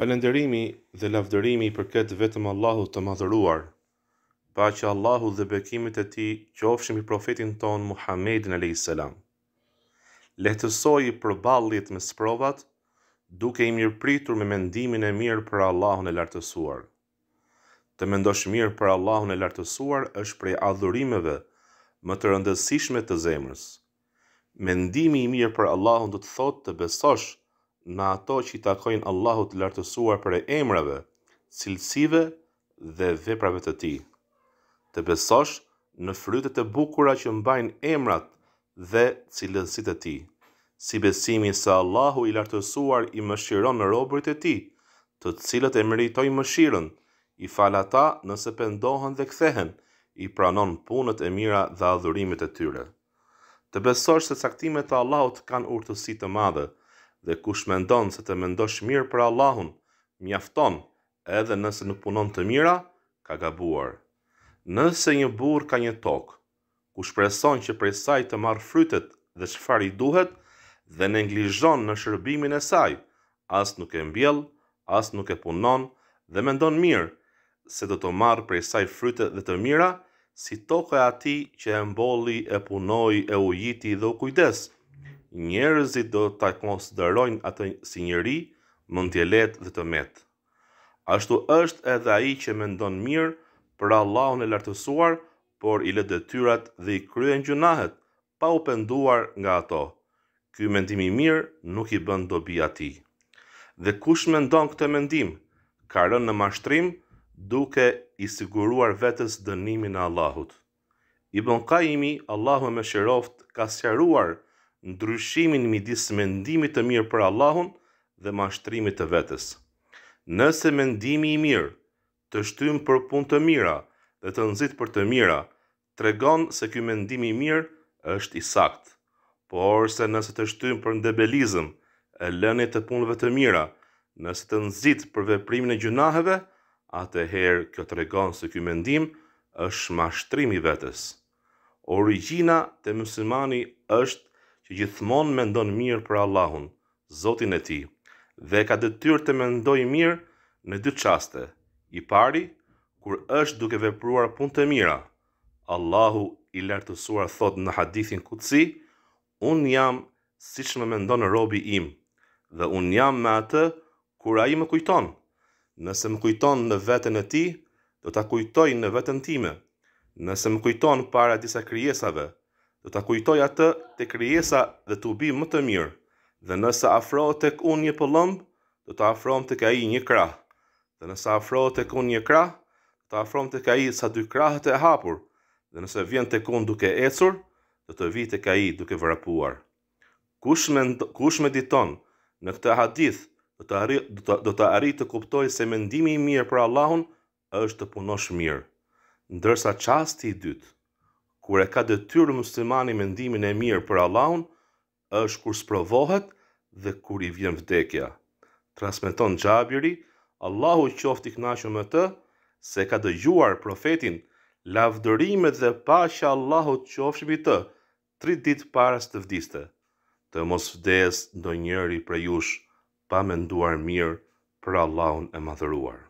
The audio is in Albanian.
Falenderimi dhe lavdërimi për këtë vetëm Allahu të madhëruar, pa që Allahu dhe bekimit e ti që i profetin ton Muhammedin a.s. Lehtësoj i përballit me sprovat, duke i mirë pritur me mendimin e mirë për Allahun e lartësuar. Të mendosh mirë për Allahun e lartësuar është prej adhurimeve më të rëndësishme të zemrës. Mendimi i mirë për Allahun do të thotë të besosh në ato që i takojnë Allahut të lartësuar për e emrave, cilësive dhe veprave të ti. Të besosh në frytet e bukura që mbajnë emrat dhe cilësit e ti, si besimi se Allahu i lartësuar i mëshiron në robërit e ti, të cilët e meritoj mëshirën, i fala ta nëse pendohen dhe kthehen, i pranon punët e mira dhe adhurimit e tyre. Të besosh se caktimet e Allahut kanë urtësi të madhe, dhe kush mendon se të mendosh mirë për Allahun, mjafton edhe nëse nuk punon të mira, ka gabuar. Nëse një burë ka një tokë, ku shpreson që prej saj të marë frytet dhe shfar i duhet, dhe në englizhon në shërbimin e saj, as nuk e mbjell, as nuk e punon, dhe mendon mirë, se do të marë prej saj frytet dhe të mira, si tokë e ati që e mbolli, e punoj, e ujiti dhe u kujdesë, njerëzit do të konsiderojnë atë si njëri, mund t'i lehtë dhe të metë. Ashtu është edhe ai që mendon mirë për Allahun e lartësuar, por i lë detyrat dhe i kryen gjunahet pa u penduar nga ato. Ky mendim i mirë nuk i bën dobi atij. Dhe kush mendon këtë mendim, ka rënë në mashtrim duke i siguruar vetes dënimin e Allahut. Ibn Qayimi, Allahu më shëroft, ka sqaruar ndryshimin midis mendimit të mirë për Allahun dhe mashtrimit të vetës. Nëse mendimi i mirë të shtym për punë të mira dhe të nëzit për të mira, tregon se kjo mendimi i mirë është i sakt. Por se nëse të shtym për ndebelizm e lëni të punëve të mira, nëse të nëzit për veprimin e gjunaheve, atëherë kjo tregon se kjo mendim është mashtrimi vetës. Origina të mësimani është që gjithmonë mendon mirë për Allahun, Zotin e ti, dhe ka detyrë të mendoj mirë në dy qaste. I pari, kur është duke vepruar punë të mira, Allahu i lartësuar thot në hadithin kutsi, unë jam si që me mendonë robi im, dhe unë jam me atë kur a i më kujton. Nëse më kujton në vetën e ti, do të kujtoj në vetën time. Nëse më kujton para disa kryesave, do ta kujtoj atë te krijesa dhe të ubi më të mirë. Dhe nëse afro tek unë një pëllëmb, do ta afrom tek ai një krah. Dhe nëse afro tek unë një krah, do ta afrom tek ai sa dy krahët e hapur. Dhe nëse vjen tek unë duke ecur, do të vi tek ai duke vrapuar. Kush me kush mediton në këtë hadith do të arri do të të kuptoj se mendimi i mirë për Allahun është të punosh mirë ndërsa çasti i dytë kur e ka detyrë muslimani mendimin e mirë për Allahun, është kur sprovohet dhe kur i vjen vdekja. Transmeton Xhabiri, Allahu qoftë i kënaqur me të, se ka dëgjuar profetin lavdërimet dhe paqja Allahut qofshin mbi të 3 ditë para se të vdiste. Të mos vdes ndonjëri prej jush pa menduar mirë për Allahun e madhëruar.